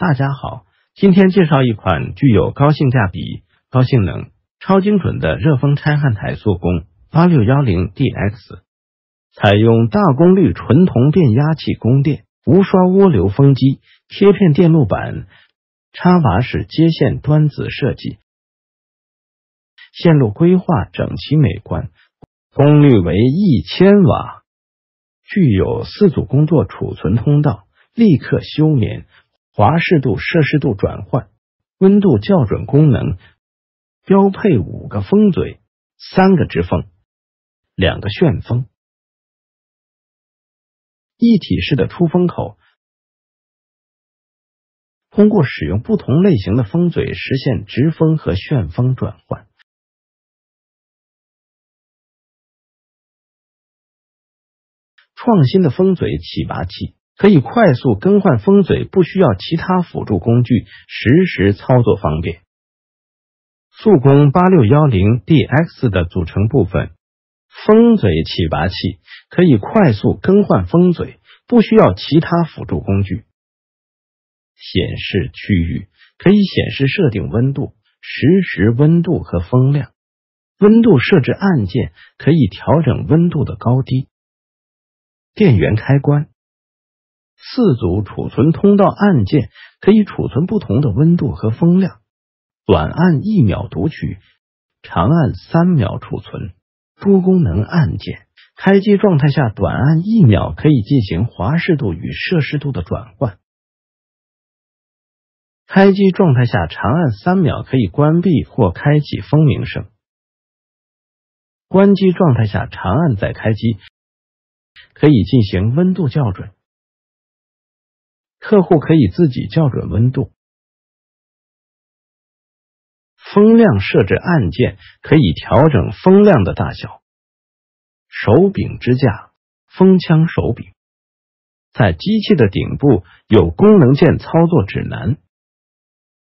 大家好，今天介绍一款具有高性价比、高性能、超精准的热风拆焊台，做工八六幺零 DX，采用大功率纯铜变压器供电，无刷涡流风机，贴片电路板，插拔式接线端子设计，线路规划整齐美观，功率为一千瓦，具有四组工作储存通道，立刻休眠。华氏度、摄氏度转换，温度校准功能，标配五个风嘴，三个直风，两个旋风，一体式的出风口。通过使用不同类型的风嘴，实现直风和旋风转换。创新的风嘴起拔器。可以快速更换风嘴，不需要其他辅助工具，实时操作方便。速攻八六幺零 DX 的组成部分：风嘴起拔器可以快速更换风嘴，不需要其他辅助工具。显示区域可以显示设定温度、实时温度和风量。温度设置按键可以调整温度的高低。电源开关。四组储存通道按键可以储存不同的温度和风量，短按一秒读取，长按三秒储存。多功能按键，开机状态下短按一秒可以进行华氏度与摄氏度的转换，开机状态下长按三秒可以关闭或开启蜂鸣声，关机状态下长按再开机可以进行温度校准。客户可以自己校准温度、风量设置按键，可以调整风量的大小。手柄支架、风枪手柄，在机器的顶部有功能键操作指南。